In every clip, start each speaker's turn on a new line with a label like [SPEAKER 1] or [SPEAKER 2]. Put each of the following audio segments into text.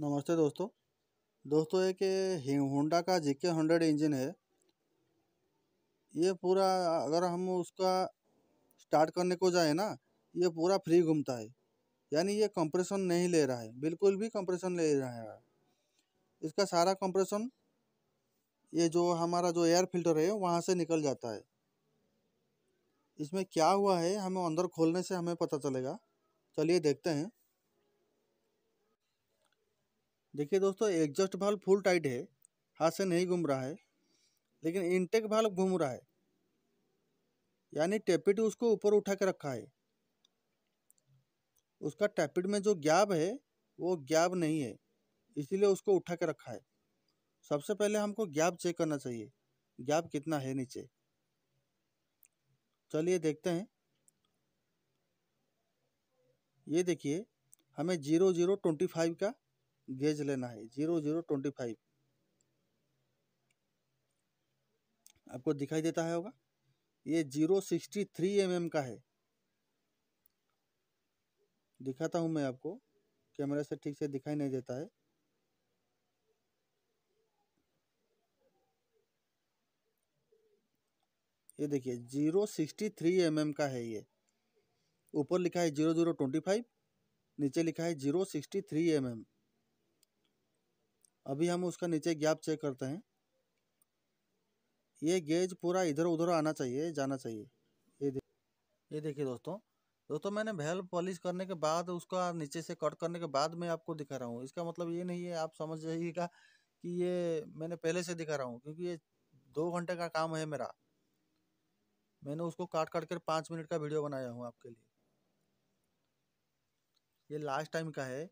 [SPEAKER 1] नमस्ते दोस्तों दोस्तों एक होंडा का जी के हंड्रेड इंजन है ये पूरा अगर हम उसका स्टार्ट करने को जाए ना ये पूरा फ्री घूमता है यानी ये कंप्रेशन नहीं ले रहा है बिल्कुल भी कंप्रेशन ले रहा है इसका सारा कंप्रेशन ये जो हमारा जो एयर फिल्टर है वहाँ से निकल जाता है इसमें क्या हुआ है हमें अंदर खोलने से हमें पता चलेगा चलिए देखते हैं देखिए दोस्तों एग्जॉस्ट भाल फुल टाइट है हाथ से नहीं घूम रहा है लेकिन इंटेक भाल घूम रहा है यानी टैपिट उसको ऊपर उठा के रखा है उसका टैपिट में जो गैप है वो गैप नहीं है इसीलिए उसको उठा के रखा है सबसे पहले हमको गैप चेक करना चाहिए गैप कितना है नीचे चलिए देखते हैं ये देखिए हमें जीरो जीरो ट्वेंटी फाइव का गेज लेना है जीरो जीरो ट्वेंटी फाइव आपको दिखाई देता है होगा ये zero sixty three M M का है दिखाता हूँ मैं आपको कैमरे से ठीक से दिखाई नहीं देता है ये देखिए zero sixty three M M का है ये ऊपर लिखा है जीरो जीरो ट्वेंटी फाइव नीचे लिखा है zero sixty three M M अभी हम उसका नीचे गैप चेक करते हैं ये गेज पूरा इधर उधर आना चाहिए जाना चाहिए ये देख ये देखिए दोस्तों दोस्तों मैंने भैल पॉलिश करने के बाद उसका नीचे से कट करने के बाद मैं आपको दिखा रहा हूँ इसका मतलब ये नहीं है आप समझ जाइएगा कि ये मैंने पहले से दिखा रहा हूँ क्योंकि ये दो घंटे का काम है मेरा मैंने उसको काट काट कर पाँच मिनट का वीडियो बनाया हूँ आपके लिए ये लास्ट टाइम का है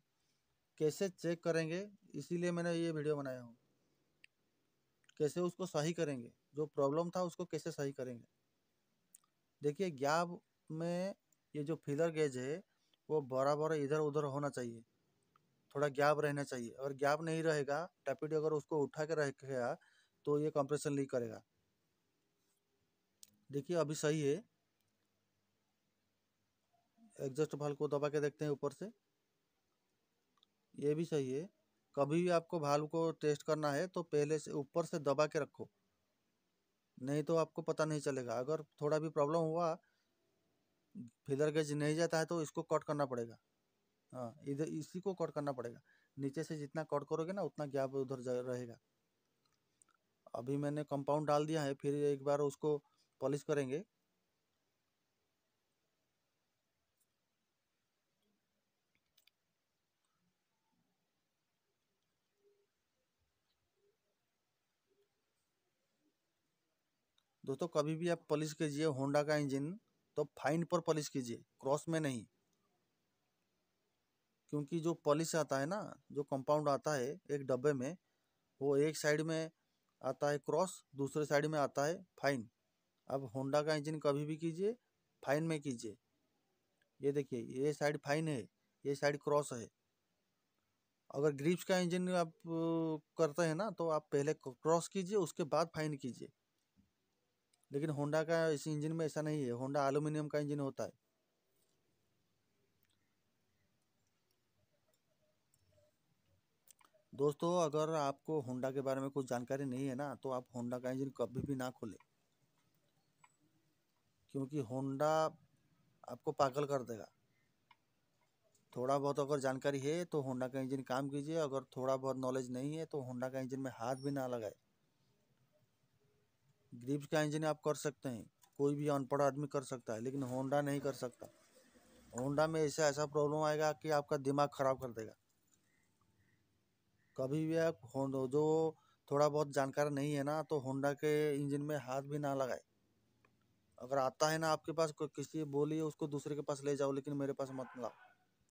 [SPEAKER 1] कैसे चेक करेंगे इसीलिए मैंने ये वीडियो बनाया हूँ कैसे उसको सही करेंगे जो प्रॉब्लम था उसको कैसे सही करेंगे देखिए गैप में ये जो फिलर गेज है वो बराबर इधर उधर होना चाहिए थोड़ा गैप रहना चाहिए अगर गैप नहीं रहेगा टैपिट अगर उसको उठा के रखेगा तो ये कंप्रेशन लीक करेगा देखिए अभी सही है एग्जस्ट भाल को दबा के देखते हैं ऊपर से ये भी सही है कभी भी आपको भालू को टेस्ट करना है तो पहले से ऊपर से दबा के रखो नहीं तो आपको पता नहीं चलेगा अगर थोड़ा भी प्रॉब्लम हुआ फिदर गेज नहीं जाता है तो इसको कट करना पड़ेगा हाँ इधर इसी को कट करना पड़ेगा नीचे से जितना कट करोगे ना उतना गैप उधर रहेगा अभी मैंने कंपाउंड डाल दिया है फिर एक बार उसको पॉलिश करेंगे दोस्तों कभी भी आप पॉलिश कीजिए होंडा का इंजन तो फाइन पर पॉलिश कीजिए क्रॉस में नहीं क्योंकि जो पॉलिश आता है ना जो कंपाउंड आता है एक डब्बे में वो एक साइड में आता है क्रॉस दूसरे साइड में आता है फाइन अब होंडा का इंजन कभी भी कीजिए फाइन में कीजिए ये देखिए ये साइड फाइन है ये साइड क्रॉस है अगर ग्रिप्स का इंजन आप करते हैं ना तो आप पहले क्रॉस कीजिए उसके बाद फाइन कीजिए लेकिन होंडा का इस इंजन में ऐसा नहीं है होंडा एलुमिनियम का इंजन होता है दोस्तों अगर आपको होंडा के बारे में कुछ जानकारी नहीं है ना तो आप होंडा का इंजन कभी भी ना खोले क्योंकि होंडा आपको पागल कर देगा थोड़ा बहुत अगर जानकारी है तो होंडा का इंजन काम कीजिए अगर थोड़ा बहुत नॉलेज नहीं है तो होंडा का इंजन में हाथ भी ना लगाए ग्रीव्स का इंजन आप कर सकते हैं कोई भी अनपढ़ आदमी कर सकता है लेकिन होंडा नहीं कर सकता होंडा में ऐसा ऐसा प्रॉब्लम आएगा कि आपका दिमाग ख़राब कर देगा कभी भी आप होंडा जो थोड़ा बहुत जानकार नहीं है ना तो होंडा के इंजन में हाथ भी ना लगाए अगर आता है ना आपके पास किसी बोलिए उसको दूसरे के पास ले जाओ लेकिन मेरे पास मत लाओ